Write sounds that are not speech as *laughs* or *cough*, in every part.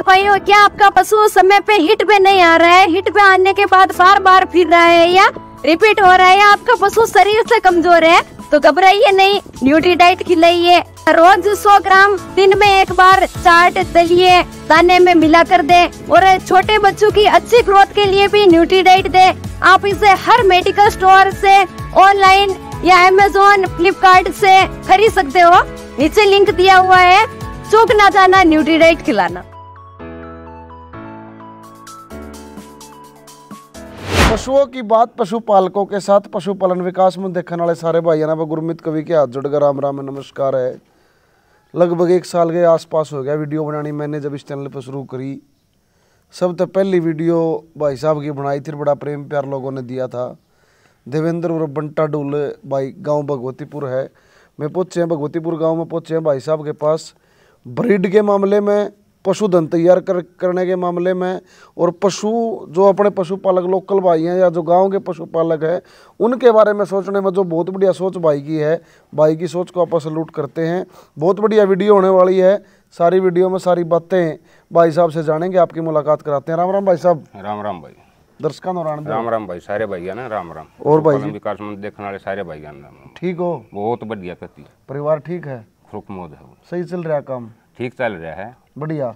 मालिक भाइयों क्या आपका पशु समय पे हिट पे नहीं आ रहा है हिट पे आने के बाद बार बार फिर रहा है या रिपीट हो रहा है या आपका पशु शरीर से कमजोर है तो घबराइए नहीं न्यूट्री डाइट खिलाइए रोज 100 ग्राम दिन में एक बार चाट दलिए दाने में मिला कर दे और छोटे बच्चों की अच्छी ग्रोथ के लिए भी न्यूट्री डाइट दे आप इसे हर मेडिकल स्टोर से ऑनलाइन या अमेजोन फ्लिपकार्ट से खरीद सकते हो नीचे लिंक दिया हुआ है चौक ना जाना न्यूट्री डाइट खिलाना पशुओं की बात पशुपालकों के साथ पशुपालन विकास में देखने वाले सारे भाई ने गुरमित कवि के हाथ जोड़कर राम राम नमस्कार है लगभग एक साल के आसपास हो गया वीडियो बनानी मैंने जब इस चैनल पर शुरू करी सब तो पहली वीडियो भाई साहब की बनाई थी बड़ा प्रेम प्यार लोगों ने दिया था देवेंद्र और बंटा डूल भाई गांव भगवतीपुर है मैं पहुँचे हैं भगवतीपुर गांव में पहुँचे हैं भाई साहब के पास ब्रिड के मामले में पशुधन तैयार कर करने के मामले में और पशु जो अपने पशुपालक लोकल भाई हैं या जो गांव के पशुपालक हैं उनके बारे में सोचने में जो बहुत बढ़िया सोच भाई की है भाई की सोच को आप सल्यूट करते हैं बहुत बढ़िया वीडियो होने वाली है सारी वीडियो में सारी बातें भाई साहब से जानेंगे आपकी मुलाकात कराते हैं राम राम भाई साहब राम राम भाई दर्शकों राम राम भाई सारे भाई ना राम राम और भाई विकास देखने वाले सारे भाई ठीक हो बहुत बढ़िया परिवार ठीक है है सही चल रहा काम ठीक चल रहा है बढ़िया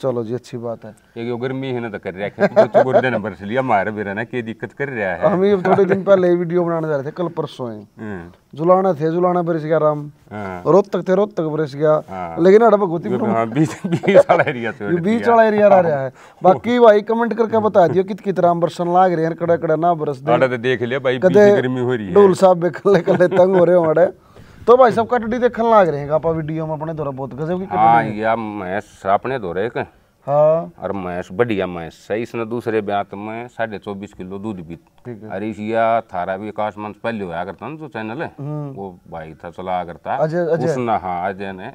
चलो जी अच्छी बात है ये जो गर्मी है ना तो कर रहा है तो, तो नंबर से लिया मार भी रहना के दिक्कत कर रहा है हम ये थोड़े दिन पहले वीडियो बनाने जा रहे थे कल परसों है हाँ। जुलाना थे जुलाना बरस गया राम हाँ। रोहत थे रोहत बरस गया हाँ। लेकिन अड़ा भगवती बीच वाला एरिया तो *laughs* बीच वाला एरिया रह रहा है *laughs* बाकी भाई कमेंट करके बता दियो कित कित राम बरसन लाग रहे हैं कड़ा कड़ा ना बरस दे तो देख लिया भाई गर्मी हो रही है डोल साहब कल कल तंग हो रहे हो तो भाई सब कटड़ी देखने लाग रहे हैं आपा वीडियो में अपने द्वारा बहुत गजब की हाँ या मैस आपने दोरे के हां और मैस बढ़िया मैस सही से दूसरे ब्यात में 24.5 किलो दूध भी अरे या थारा भी आकाश मंच पहले होया करता ना जो तो चैनल है हम्म। वो भाई था चला करता उसने हां अजय ने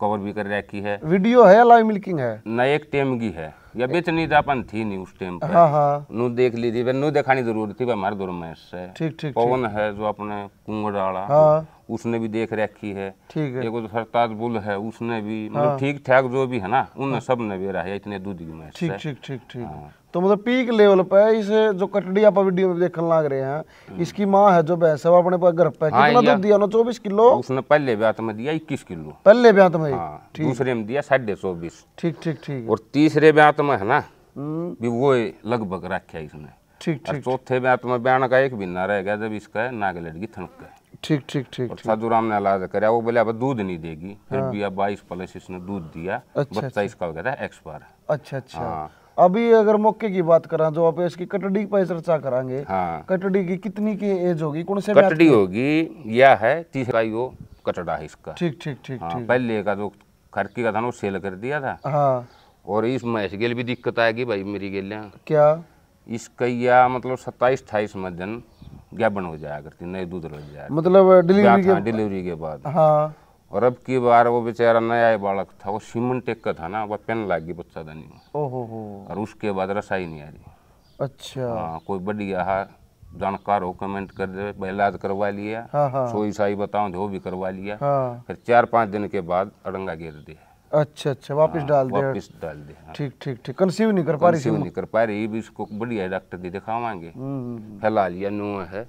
कवर भी कर रखी है वीडियो है लाइव मिल्किंग है न एक टेम की है या बेचनी तो अपन थी नहीं उस टाइम पर हाँ, हाँ। नू देख ली थी नू देखानी जरूर थी हमारे दौर में इससे ठीक ठीक पवन है जो अपने कुंगड़ हाँ। उसने भी देख रखी है ठीक है एक तो सरताज बुल है उसने भी मतलब ठीक ठाक जो भी है ना उन सब ने भी रहा है इतने दूध में ठीक ठीक ठीक ठीक तो मतलब पीक लेवल पे इस जो कटड़ी आप वीडियो में देखने लग रहे हैं इसकी माँ है जो भैंस है वो अपने घर पे कितना हाँ, दूध दिया चौबीस किलो उसने पहले ब्यात तो में दिया इक्कीस किलो पहले ब्यात तो में हाँ, दूसरे में दिया साढ़े चौबीस ठीक ठीक ठीक और तीसरे ब्यात तो में है ना हम्म। भी वो लगभग रखा इसने ठीक ठीक चौथे ब्यात में ब्याण का एक बिना रह गया जब इसका नाग लड़की थनक गया ठीक ठीक ठीक साधु राम ने इलाज कराया वो बोले अब दूध नहीं देगी फिर हाँ। भी अब बाईस प्लस इसने दूध दिया अच्छा, बच्चा इसका हो गया था एक्सपायर अच्छा अच्छा अभी अगर मौके की बात करा जो आप इसकी कटड़ी पर चर्चा करांगे हाँ कटड़ी की कितनी की एज होगी कौन से कटड़ी होगी यह है तीसरा वो कटड़ा है इसका ठीक ठीक ठीक हाँ, पहले का जो खरकी का था ना सेल कर दिया था हाँ और इस मैच गेल भी दिक्कत आएगी भाई मेरी गेल क्या इसका या मतलब सत्ताईस अठाईस मध्यन गैबन हो जाया करती नए दूध लग जाए मतलब डिलीवरी के डिलीवरी हाँ, के बाद हाँ और अब की बार वो बेचारा नया बालक था वो सीमन टेक का था ना वह पेन लाग गई बच्चा धनी में और उसके बाद रसाई नहीं आ रही अच्छा आ, हाँ, कोई बढ़िया हा जानकार हो कमेंट कर दे बहलाद करवा लिया हाँ, हाँ। सोई साई बताओ जो तो भी करवा लिया फिर चार पांच दिन के बाद अड़ंगा गिर दे अच्छा अच्छा वापस डाल दे वापस डाल दे ठीक ठीक ठीक कंसीव नहीं कर पा रही कंसीव नहीं कर पा रही भी इसको बढ़िया डॉक्टर दी दिखावाएंगे फिलहाल ये नुआ है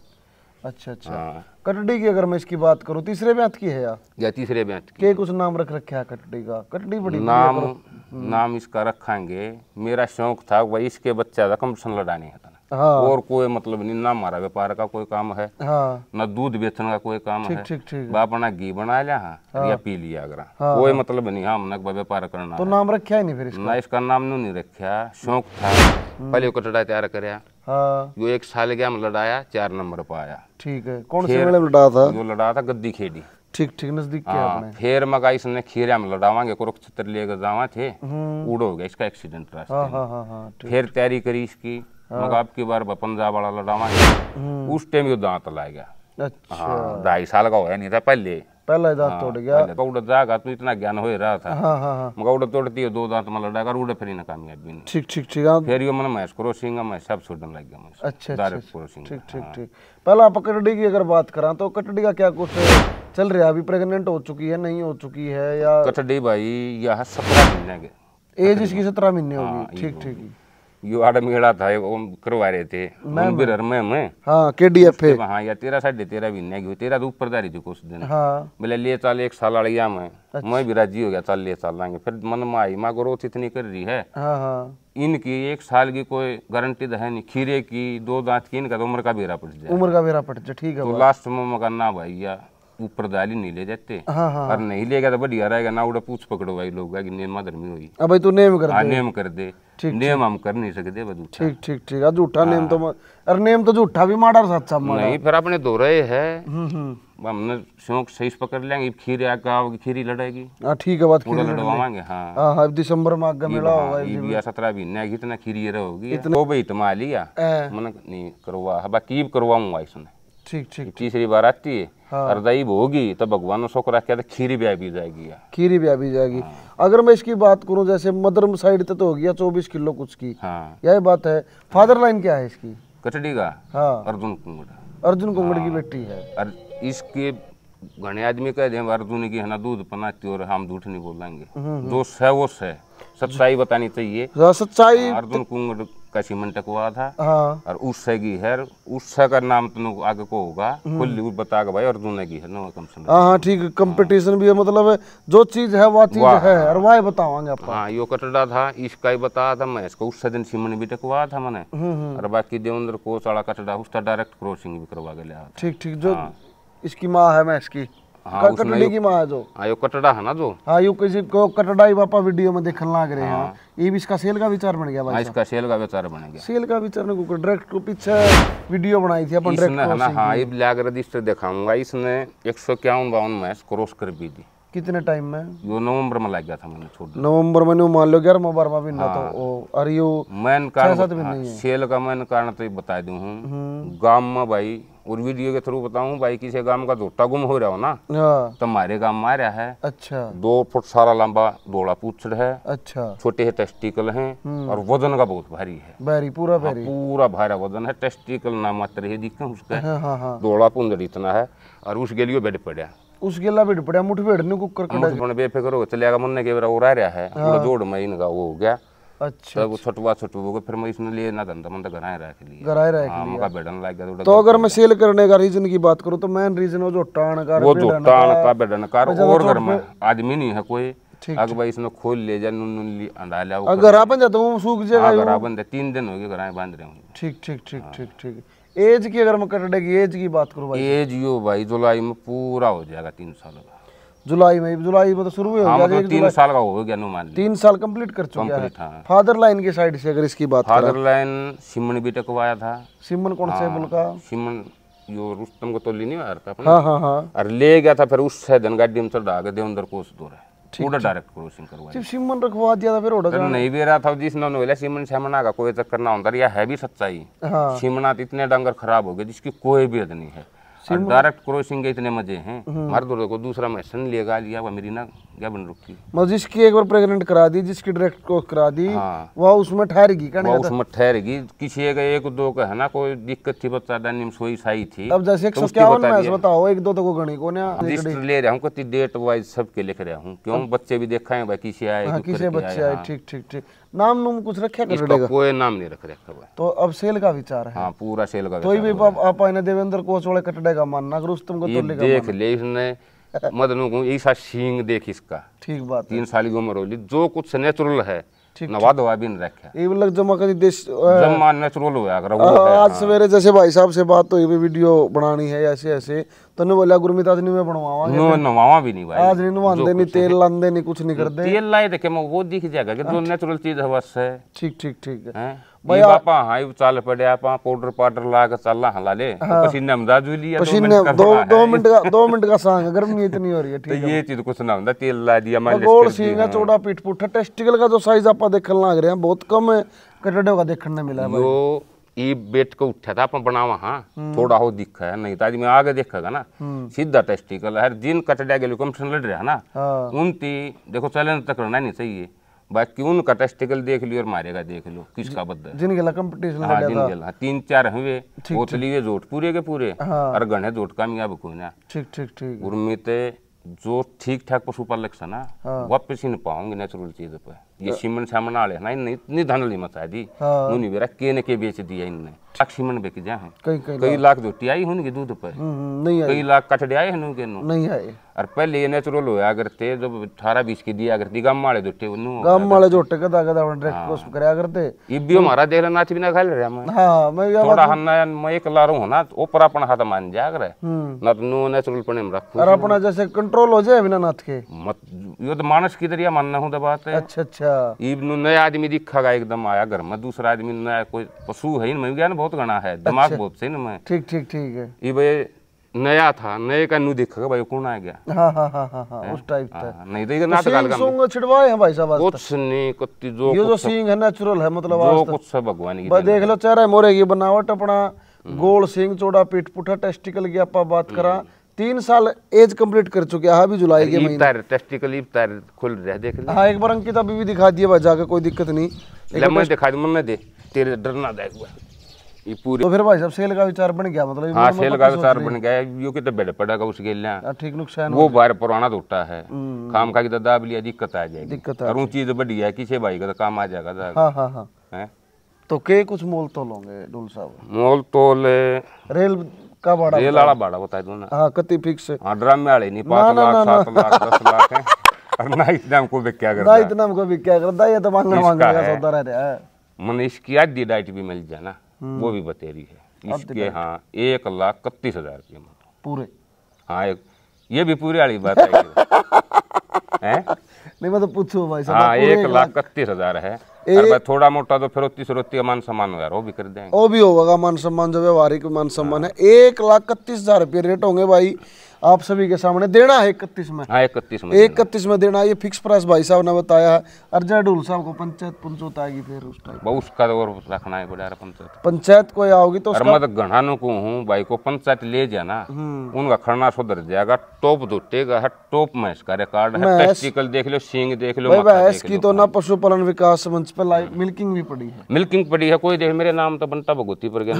अच्छा अच्छा कटडी की अगर मैं इसकी बात करूँ तीसरे ब्यात की है या या तीसरे ब्यात की के कुछ नाम रख रखे है कटडी का कटडी बड़ी नाम हम्म। नाम इसका रखाएंगे मेरा शौक था वही इसके बच्चा था कम्पटिशन लड़ाने का हाँ। और कोई मतलब नहीं ना हमारा व्यापार का कोई काम है हाँ। ना दूध बेचने का कोई काम ठीक, है ठीक, ठीक। बाप ना घी बना लिया हाँ।, हाँ। या पी लिया अगर हाँ। कोई हाँ। मतलब नहीं हाँ, हमने व्यापार करना तो नाम रखा ही नहीं फिर इसका। ना इसका नाम नहीं रखा शौक था हम्म। पहले कटड़ा तैयार कर हाँ जो एक साल गया हम लड़ाया चार नंबर पर आया ठीक है कौन से मेले में लड़ा था जो लड़ा था गद्दी खेड़ी ठीक ठीक नजदीक किया हाँ, आपने फिर मगा इसने खीरा में लड़ावांगे कुरुक्षेत्र लेकर जावा थे हम्म। उड़ो हो गया इसका एक्सीडेंट रास्ते हाँ, में हाँ, फिर तैयारी करी इसकी मगा आपकी बार पंजाब वाला लड़ावांगे हम्म। उस टाइम यो दांत लाया गया अच्छा ढाई साल का होया नहीं था पहले पहला दांत तोड़ हाँ, गया तो इतना ज्ञान हो रहा था हाँ, हाँ, तोड़ती है दो दांत फिर ठीक ठीक ठीक फिर यो मन मैं क्रॉसिंग मैं सब छोड़न लग गया अच्छा डायरेक्ट अच्छा, अच्छा। क्रॉसिंग ठीक ठीक ठीक पहला आप कटड़ी की अगर बात करा तो कटड़ी का क्या कुछ चल रहा है अभी प्रेगनेंट हो चुकी है नहीं हो चुकी है या कटड़ी भाई यह सत्रह महीने के एज इसकी सत्रह महीने होगी ठीक ठीक युवाड़ा मेला था वो करवा रहे थे मैं भी में हां केडीएफ हां या तेरा साढ़े तेरा भी नहीं गयो तेरा तो ऊपर जा रही थी कुछ दिन हां बोले ले चल एक साल अड़िया में अच्छा। मैं भी राजी हो गया चल ले चल लाएंगे फिर मन में आई ग्रोथ इतनी कर रही है हां हां इनकी एक साल की कोई गारंटी तो है नहीं खीरे की दो दांत की इनका तो उम्र का बेरा पड़ जाए उम्र का बेरा पड़ जाए ठीक है तो लास्ट में मकान ना भैया ऊपर दाली नहीं ले जाते हाँ हाँ और हाँ। नहीं लेगा तो बढ़िया रहेगा ना उड़ा पूछ पकड़ो भाई लोग नेमा धर्मी हुई भाई तू नेम कर हाँ नेम कर दे ठीक नेम हम कर नहीं सकते बस झूठा ठीक ठीक ठीक झूठा नेम हाँ। तो अरे नेम तो झूठा भी माड़ा सच्चा मारा नहीं फिर आपने दो रहे है हम्म, हम्म। हमने शौक सही पकड़ लेंगे खीर आगे खीरी लड़ेगी हाँ ठीक है बात खीरी लड़वाएंगे हाँ।, हाँ हाँ दिसंबर में आगे मिला होगा ये भी सत्रह भी नहीं इतना खीरी रहोगी इतना वो भी इतना लिया मन नहीं करवा बाकी करवाऊंगा इसमें ठीक ठीक तीसरी बार आती है हाँ। अर्दाई होगी तो भगवान शुक्र क्या तो खीरी ब्याह भी जाएगी खीरी ब्याह भी जाएगी हाँ। अगर मैं इसकी बात करूँ जैसे मदरम साइड तो हो गया चौबीस किलो कुछ की हाँ। यही बात है फादर लाइन क्या है इसकी कचड़ी का हाँ। अर्जुन कुंगड़ अर्जुन कुंगड़ की हाँ। बेटी है और इसके घने आदमी कह दे अर्जुन की है ना दूध पनाती और हम झूठ नहीं बोलेंगे हम्म, हम्म। जो है वो है सच्चाई बतानी चाहिए हाँ, सच्चाई हाँ, अर्जुन कुंगड़ कैसी मन टकवा था हाँ। और उससे की है उससे का नाम तो आगे को होगा खुल बता के भाई और दोनों की है नो कम से हाँ, हाँ ठीक कंपटीशन भी है मतलब है, जो चीज है वह चीज है और वह बतावांगे आप हाँ यो कटड़ा था इसका ही बताया था मैं इसको उससे दिन सीमन भी टकवाया था मैंने हम्म, हम्म। और बाकी देवेंद्र को सड़ा कटड़ा उसका डायरेक्ट क्रॉसिंग भी करवा के लिया ठीक ठीक जो हाँ। इसकी माँ है मैं इसकी हाँ, कटड़ी की माँ जो हाँ यो कटड़ा है ना जो हाँ यो किसी को कटड़ा ही पापा वीडियो में देखने लग रहे हैं हाँ। ये भी इसका सेल का विचार बन गया भाई हाँ, इसका सेल का विचार बन गया सेल का विचार ने को ड्रैग को पीछे वीडियो बनाई थी अपन डायरेक्ट है ना हाँ ये लग रहा दिस्टर दिखाऊंगा इसने एक सौ क्या उन बाउन मैच क्रॉस कर भी दी कितने टाइम में यो नवंबर में लग गया था मैंने छोड़ नवंबर में मान लो ग्यारह बार में भी ना तो ओ अरे यो मैन कारण सेल का मैन कारण तो बता दूं हूँ हम्म। गांव में भाई और वीडियो के थ्रू बताऊं भाई किसी गांव का धोटा गुम हो रहा हो ना हाँ। तो तुम्हारे गांव में आ रहा है अच्छा दो फुट सारा लंबा डोला पूछड़ है अच्छा छोटे है टेस्टिकल हैं हम्म। और वजन का बहुत भारी है भारी पूरा हाँ, भारी पूरा भारा वजन है टेस्टिकल ना मात्र है दिखते उसका डोला हाँ, पुंजड़ इतना है और उस गेलियो बेड पड़ा उस गेला बेड पड़ा मुठ ने कुकर मुठ बेफिक्र हो चलेगा मन ने के और आ रहा है जोड़ में इनका वो हो गया अच्छा तो वो अच्छा। छोटवा छोटवा को फिर मैं इसने लिए ना धंधा तो मंदा तो घराए रख लिया घराए रख हाँ, लिया मौका बेडन लाग गया तो अगर मैं सेल करने का रीजन की बात करूं तो मेन रीजन वो जो टाण का वो जो टाण का बेडन का और तो घर में आदमी नहीं है कोई इसमें भाई इसने खोल ले जा नुन नुन ली अंधा ले अगर सूख जाएगा हाँ, अगर 3 दिन हो गए घराए बांध रहे ठीक ठीक ठीक हाँ। ठीक ठीक एज की अगर मैं कटड़े की एज की बात करूं भाई एज यो भाई जुलाई में पूरा हो जाएगा 3 साल का जुलाई में जुलाई में तो शुरू हो हाँ, गया मतलब तीन साल का हो गया अनुमान तीन साल कंप्लीट कर चुका है फादर लाइन के साइड से अगर इसकी बात फादर लाइन सिमन भी टकवाया था सिमन कौन से हाँ, का सिमन यो रुस्तम को तो ली नहीं आ रहा हाँ, और ले गया था फिर उस सैदन गाड़ी में चढ़ा के देवंदर कोस दो रहा डायरेक्ट क्रॉसिंग करवा सिर्फ सिमन रखवा दिया था फिर ओडा नहीं भी रहा था जिस सिमन कोई चक्कर ना होता या है भी सच्चाई हाँ। सिमना इतने डंगर खराब हो गए जिसकी कोई भी हद नहीं है डायरेक्ट क्रॉसिंग के इतने मजे हैं हर हम्म। दो को दूसरा मैं सन लेगा लिया हुआ मेरी ना क्या बन रुकी मतलब जिसकी एक बार प्रेग्नेंट करा दी जिसकी डायरेक्ट को करा दी हाँ। वह उसमें ठहरेगी क्या नहीं उसमें ठहरेगी किसी एक एक दो का है ना कोई दिक्कत थी बच्चा दानी में सोई साई थी अब जैसे तो एक सौ क्या बताओ एक दो तो गणी को ले रहा हूँ कति डेट वाइज सबके लिख रहा हूँ क्यों बच्चे भी देखा है किसी आए हाँ, किसी बच्चे आए हाँ। ठीक ठीक ठीक नाम नुम कुछ रखे कर इसका कोई नाम नहीं रख रखा हुआ तो अब सेल का विचार है हाँ पूरा सेल का तो भी आप आप इन्हें देवेंद्र कोच वाले कटड़े का मानना अगर उस तुमको तो देख ले इसने मत नु को ईसा सींग देख इसका ठीक बात तीन साल की उम्र होली जो कुछ नेचुरल है नवाद हुआ भी रखा ये लग जमा कदी देश जमा नेचुरल हुआ अगर वो आज हाँ। सवेरे जैसे भाई साहब से बात तो ये वीडियो बनानी है ऐसे ऐसे ਤੈਨੂੰ ਬੋਲਿਆ ਗੁਰਮੀਤ ਅੱਜ ਨਹੀਂ ਮੈਂ ਬਣਵਾਵਾਂਗੇ ਨਵਾਵਾ ਵੀ ਨਹੀਂ ਭਾਈ आज नहीं नवाते नहीं तेल लाते नहीं कुछ नहीं करते तेल लाए देखे मैं वो दिख जाएगा कि जो नेचुरल चीज है बस है ठीक ठीक ठीक है भाई आपा हाई चाल पड़े आपा पाउडर पाउडर ला के चलना हला ले पसीने में दाजू लिया पसीने दो दो मिनट का दो मिनट का सांग गर्मी इतनी हो रही है ठीक है ये चीज कुछ ना होता तेल ला दिया मान गोल सींगा चौड़ा पीठ पुट्ठा टेस्टिकल का जो साइज आपा देखने लग रहे हैं बहुत कम कटड़ों का देखने मिला है ई बेट को उठेता अपन बनावा हाँ थोड़ा हो दिख है नहीं तो आदमी आगे देखेगा ना सीधा टेस्टिकल हर दिन कटड़ा गए कमीशन लड़ रहा ना हाँ। उनती देखो चलन तक ना नहीं सही है बाकी उनका टेस्टिकल देख लियो और मारेगा देख लो किसका बद्दल जिन गेला कंपटीशन हाँ जिन गेला हाँ, तीन चार हुए वो चलिए जोट पूरे के पूरे हाँ। और है जोट कामयाब को ना ठीक ठीक ठीक उर्मी ते जो ठीक ठाक पशुपालक सा ना वापस ही न पाऊंगे नेचुरल चीज पर ये सीमन सामन आले ना इन इतनी धन ली मत आदि मुनि बेरा के ने के बेच दिया इनने लाख सीमन बेक जा है कई कई, कई लाख दोटी आई हुन के दूध पर हम्म, हम्म, नहीं आई कई लाख कटड़े आए हैं के नहीं आए और पहले ये नेचुरल होया ते जब 18 20 के दिया अगर दिगम वाले दोटे उनु गम वाले दोटे कदा कदा अपन डायरेक्ट कोस करया करते ये भी हमारा देख लेना भी बिना खा ले हम हां मैं हाँ, थोड़ा हन्ना मैं एक ला रहा हूं ना तो ऊपर अपन हाथ मान जा रे हम्म। ना तो नु नेचुरल पण हम रखो और अपना जैसे कंट्रोल हो जाए बिना नाथ के मत यो तो मानस की दरिया मानना हूं तो बात है अच्छा अच्छा अच्छा नया आदमी दिखेगा एकदम आया घर में दूसरा आदमी नया कोई पशु है मैं ज्ञान बहुत गणा है दिमाग अच्छा। बहुत से ना मैं ठीक ठीक ठीक है ये नया था नए का नू देखा भाई कौन आ गया हाँ हाँ हाँ हाँ हाँ उस टाइप हाँ, था हाँ, नहीं तो ये नाटक का तो सिंह छिड़वाए हैं भाई साहब कुछ नहीं कुछ तो जो ये जो सिंह है नेचुरल है मतलब कुछ सब भगवान की देख लो चेहरा मोरे की बनावट अपना हम्म। गोल सिंह चौड़ा पीठ पुठा टेस्टिकल की आप बात हम्म। करा तीन साल एज कंप्लीट कर चुके हैं अभी हाँ जुलाई के महीने टेस्टिकल तार खुल रहे देख ले हाँ एक बार अंकित अभी भी दिखा दिए भाई जाके कोई दिक्कत नहीं लम्बे दिखा दे मन दे तेरे डरना दायक हुआ ये पूरे तो फिर भाई साहब सेल का विचार बन गया मतलब हाँ सेल का विचार बन गया यो हाँ, हम्म। के तो बेड़ पड़ेगा उस गेलिया ठीक नुकसान वो बार पुराना टूटा है काम का की दादा लिया दिक्कत आ जाएगी दिक्कत और वो चीज बड़ी है किसी भाई का तो काम आ जाएगा हां हां हां हाँ। तो के कुछ मोल तोल होंगे डोल साहब मोल तोल रेल का भाड़ा रेल वाला भाड़ा बता दो ना हाँ कति फिक्स है हाँ ड्रम में आड़े नहीं पाँच लाख सात लाख दस लाख *laughs* है और ना इस दाम को भी क्या करता ना इतना को भी क्या करता दाई तो मांगना मांगना का सौदा रह रहा है मन इसकी आज दी डाइट भी मिल जाए ना हम्म। वो भी बतेरी है इसके हाँ एक लाख इकतीस हजार रुपये पूरे हाँ एक ये भी पूरी वाली बात है *laughs* नहीं मैं तो पूछू भाई साहब हाँ एक लाख इकतीस हजार है थोड़ा मोटा तो फिर का मान सम्मान वो भी कर देंगे वो भी होगा मान सम्मान जो व्यवहारिक मान सम्मान है एक लाख इकतीस हजार रुपये रेट होंगे भाई आप सभी के सामने देना है इकतीस में इकतीस हाँ, में इकतीस में देना ये फिक्स प्राइस भाई साहब ने बताया अर्जय साहब को पंचायत आएगी फिर उस टाइम उसका तो रखना है बड़ा पंचायत पंचायत को आओगी तो मैं तो को हूँ भाई को पंचायत ले जाना हम्म। उनका खरना सुधर जाएगा टॉप दुटेगा टॉप में इसका रिकॉर्ड है देख लो सिंह देख लो इसकी तो ना पशुपालन विकास मंच मिल्किंग भी पड़ी है मिल्किंग पड़ी है कोई मेरे नाम तो बंटा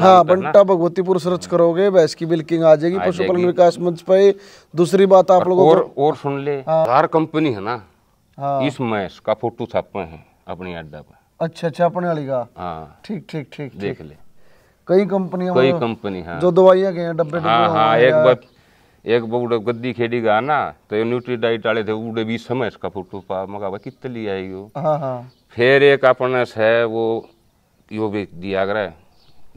हाँ बंटा सर्च करोगे भैंस की मिल्किंग आ जाएगी पशुपालन विकास मंच पे दूसरी बात आप लोगों और, और सुन ले कंपनी हाँ। है ना हाँ। इस का फोटो छापे अपनी अड्डा पर अच्छा अच्छा अपने वाली का हाँ। ठीक ठीक ठीक देख ले कई कंपनियां कई कंपनी हाँ। जो दवाइयां गए डब्बे एक बार एक गद्दी खेड़ी गा ना तो न्यूट्री डाइट डाले थे उड़े समय इसका फोटो पा मगा कितने आई हो हाँ हाँ फिर एक अपने से वो यो भी दिया गया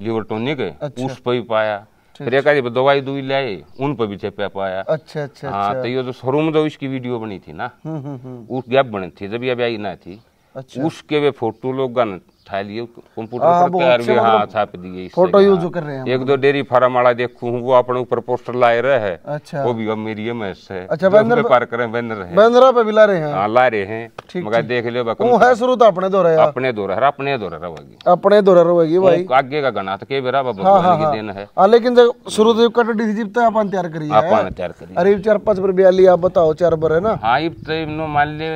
लिवर टोनिक अच्छा। उस पर भी पाया फिर एक आदि दवाई दुई लाए उन पर भी चेपा पाया अच्छा अच्छा हाँ अच्छा। तो ये तो शोरूम तो इसकी वीडियो बनी थी ना उस हम्म, गैप हम्म, हम्म। बनी थी जब ये आई ना थी अच्छा। उसके वे फोटो लोग गन उठा लिए कंप्यूटर हाँ, पर पैर भी मतलब हाँ छाप दिए फोटो यूज कर रहे हैं एक दो डेरी फार्म वाला देखू वो अपने ऊपर पोस्टर लाए रहे है अच्छा वो भी अब मेरी में है अच्छा बैनर पार रहे बैनर है बैनर पे भी ला रहे हैं हां ला रहे हैं मगर देख लियो वो है शुरू तो अपने दो रहे अपने दो रहे अपने दो रहे होगी अपने दो रहे होगी भाई आगे का गणा के बेरा बाबा हाँ, हाँ, की दिन है हां लेकिन जब शुरू से कट डी जीप तो अपन तैयार करिए अपन तैयार करिए अरे चार पांच पर 42 आप बताओ चार पर है ना हां इब तो नो मान ले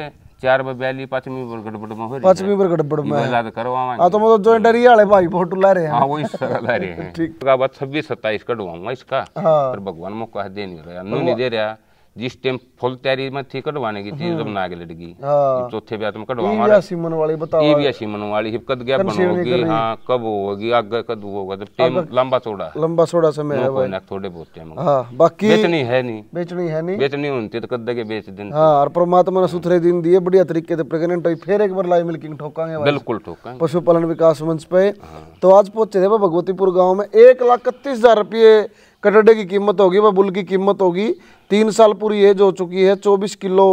चार में बयाली पांचवी पर गड़बड़ में हो रही पांचवी पर गड़बड़ में इलाज करवावा हां तो मतलब जो डरी वाले भाई फोटो ला रहे हैं हां वही सारा ला रहे हैं *laughs* ठीक का बात 26 27 कटवाऊंगा इसका हाँ। पर भगवान मौका दे नहीं रहा नहीं दे रहा जिस टाइम फुल तैयारी में थी कटवाने की थी हम्म। जब नाग लड़की हाँ। चौथे ब्याह तुम कटवा हमारा सीमन वाली बताओ ये सीमन वाली हिपकत गैप बनोगी हां कब होगी आगे कद होगा जब टाइम लंबा थोड़ा लंबा थोड़ा समय है भाई ना थोड़े बहुत टाइम हां बाकी बेचनी है नहीं बेचनी है नहीं बेचनी होती तो कद के बेच दिन हां और परमात्मा ने सुथरे दिन दिए बढ़िया तरीके से प्रेग्नेंट हुई फिर एक बार लाइव मिल्किंग ठोकांगे बिल्कुल ठोकांगे पशुपालन विकास मंच पे हाँ। तो आज पहुंचे थे भगवतीपुर गाँव में एक लाख इकतीस हजार रुपये कटड़े की कीमत होगी व बुल की कीमत होगी तीन साल पूरी एज हो चुकी है चौबीस किलो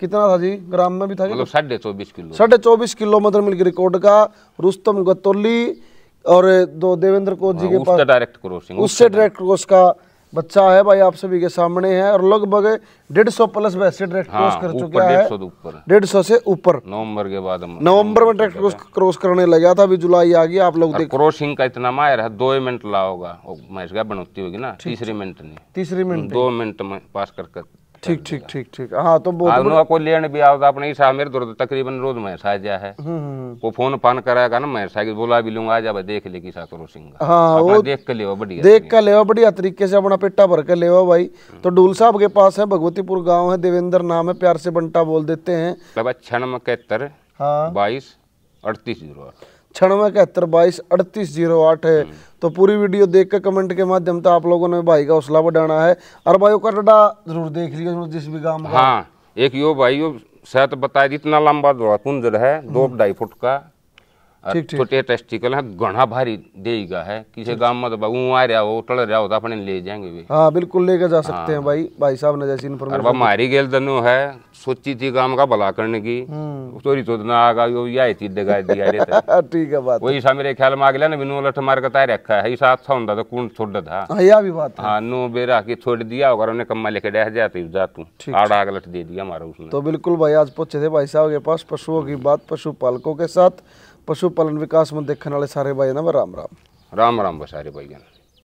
कितना था जी ग्राम में भी था मतलब साढ़े चौबीस किलो साढ़े चौबीस किलो मदर मतलब मिल रिकॉर्ड का रुस्तम गतोली और दो देवेंद्र कोच जी के हाँ, पास डायरेक्ट क्रॉसिंग उससे डायरेक्ट क्रॉस का बच्चा है भाई आप सभी के सामने है और लगभग डेढ़ सौ प्लस वैसे हाँ, क्रॉस कर चुका है डेढ़ सौ से ऊपर नवंबर के बाद नवंबर में ट्रैक्टर क्रॉस करने लगा था अभी जुलाई आ गया आप लोग देख क्रॉसिंग का इतना मायर है दो मिनट ला होगा मैच का होगी ना तीसरी मिनट नहीं तीसरी मिनट दो मिनट में पास कर ठीक ठीक ठीक ठीक हाँ तो बोल आलू को लेने भी आओ तो अपने ईसा मेरे दौर तकरीबन रोज महसा जा है हम्म, हम्म, हम्म। वो फोन पान कराएगा ना मैं साइकिल बोला भी लूंगा जा देख ले किसा करो सिंह हाँ वो देख के लेवा बढ़िया देख के लेवा बढ़िया तरीके से अपना पेटा भर के लेवा भाई तो डूल साहब के पास है भगवतीपुर गाँव है देवेंद्र नाम है प्यार से बंटा बोल देते हैं छः अच्छा इकहत्तर हाँ। बाईस अड़तीस जीरो छियानवे इकहत्तर बाईस अड़तीस जीरो आठ है हम्म। तो पूरी वीडियो देख कर कमेंट के माध्यम से आप लोगों ने भाई का हौसला बढ़ाना है और भाई का डा जरूर देख लिया जिस भी गांव हाँ एक यो भाई यो शायद बता दी इतना लंबा धोड़ा कुंजर है दो हम्म। ढाई फुट का छोटे टेस्टिकल है घना भारी देगा है किसी गांव में तो बाबू आ रहा हो टल रहा हो तो अपने ले जाएंगे भी हाँ बिल्कुल लेके जा सकते हैं हाँ। भाई भाई साहब ने जैसी इन्फॉर्मेशन हमारी गेल दनो है सोची थी गांव का भला करने की चोरी हम्म। तो ना आगा यो या थी दगा दिया रे ठीक है बात वही सा मेरे ख्याल में आ गया ना बिनो लठ मार के तार रखा है ऐसा अच्छा होता तो कौन छोड़ था हां या भी बात हां नो बेरा की छोड़ दिया और उन्होंने कम्मा लेके डह जाते जा तू आड़ा आग लठ दे दिया हमारा उसने तो बिल्कुल भाई आज पूछे थे भाई साहब के पास पशुओं की बात पशुपालकों के साथ ਪਸ਼ੂ ਪਾਲਣ ਵਿਕਾਸ ਮੰਦ ਦੇਖਣ ਵਾਲੇ ਸਾਰੇ ਭਾਈ ਨਾ ਰਾਮ ਰਾਮ ਰਾਮ ਰਾਮ ਸਾਰੇ ਭਾਈ ਜਨ